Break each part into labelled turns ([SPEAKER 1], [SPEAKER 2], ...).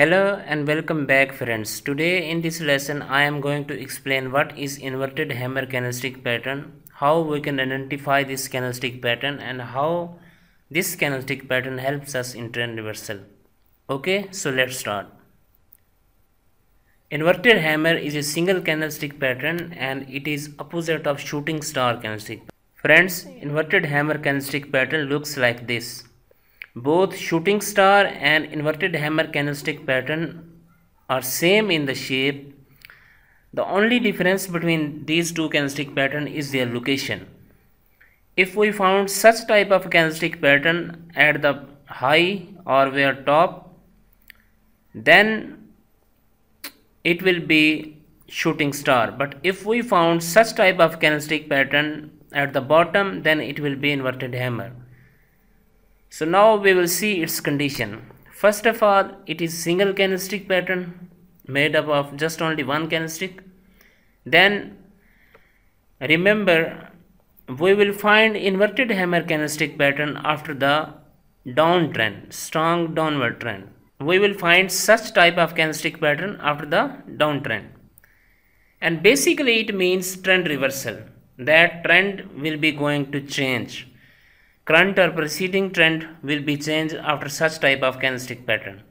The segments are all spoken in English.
[SPEAKER 1] Hello and welcome back friends. Today in this lesson I am going to explain what is inverted hammer candlestick pattern, how we can identify this candlestick pattern and how this candlestick pattern helps us in trend reversal. Okay, so let's start. Inverted hammer is a single candlestick pattern and it is opposite of shooting star candlestick. Friends, inverted hammer candlestick pattern looks like this. Both shooting star and inverted hammer candlestick pattern are same in the shape. The only difference between these two candlestick pattern is their location. If we found such type of candlestick pattern at the high or where top, then it will be shooting star. But if we found such type of candlestick pattern at the bottom, then it will be inverted hammer. So now we will see its condition. First of all, it is single candlestick pattern made up of just only one candlestick. Then remember we will find inverted hammer candlestick pattern after the downtrend, strong downward trend. We will find such type of candlestick pattern after the downtrend. And basically it means trend reversal. That trend will be going to change Current or preceding trend will be changed after such type of candlestick pattern.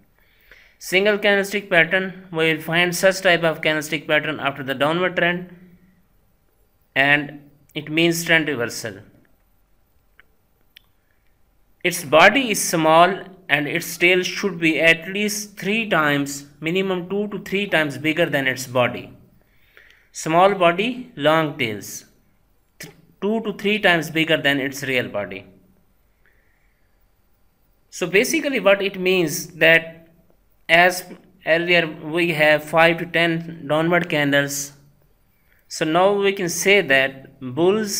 [SPEAKER 1] Single candlestick pattern, we will find such type of candlestick pattern after the downward trend and it means trend reversal. Its body is small and its tail should be at least 3 times, minimum 2 to 3 times bigger than its body. Small body, long tails, 2 to 3 times bigger than its real body so basically what it means that as earlier we have 5 to 10 downward candles so now we can say that bulls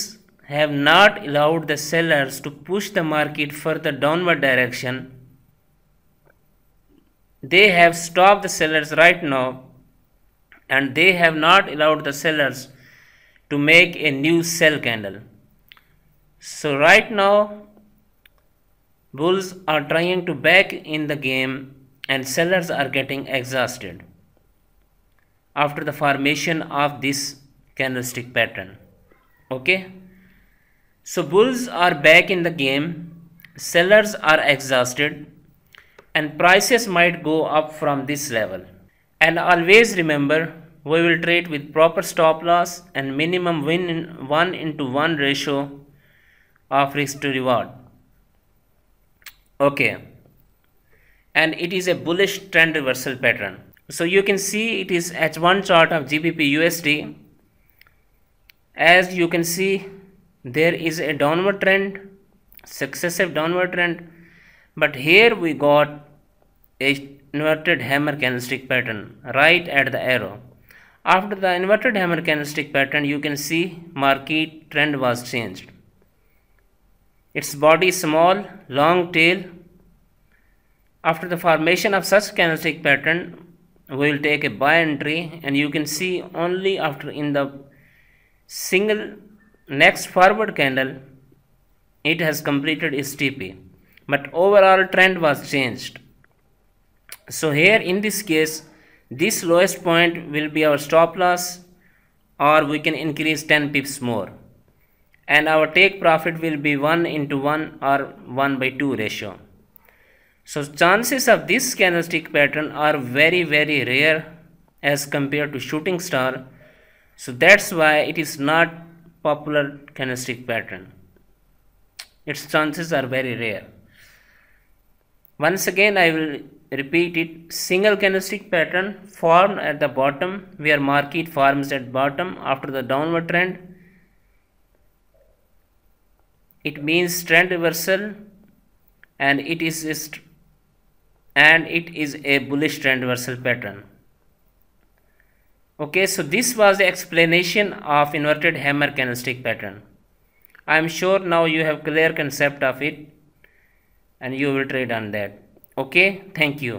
[SPEAKER 1] have not allowed the sellers to push the market further downward direction they have stopped the sellers right now and they have not allowed the sellers to make a new sell candle so right now Bulls are trying to back in the game and sellers are getting exhausted after the formation of this candlestick pattern. Okay. So bulls are back in the game, sellers are exhausted and prices might go up from this level. And always remember we will trade with proper stop loss and minimum win in 1 into 1 ratio of risk to reward okay and it is a bullish trend reversal pattern so you can see it is h1 chart of gbp usd as you can see there is a downward trend successive downward trend but here we got a inverted hammer candlestick pattern right at the arrow after the inverted hammer candlestick pattern you can see market trend was changed its body small, long tail. After the formation of such candlestick pattern, we will take a buy entry and you can see only after in the single next forward candle, it has completed its TP. But overall trend was changed. So here in this case, this lowest point will be our stop loss or we can increase 10 pips more and our take profit will be 1 into 1 or 1 by 2 ratio. So chances of this candlestick pattern are very very rare as compared to shooting star. So that's why it is not popular candlestick pattern. Its chances are very rare. Once again I will repeat it single candlestick pattern formed at the bottom where market forms at bottom after the downward trend it means trend reversal and it is and it is a bullish trend reversal pattern okay so this was the explanation of inverted hammer candlestick pattern i am sure now you have clear concept of it and you will trade on that okay thank you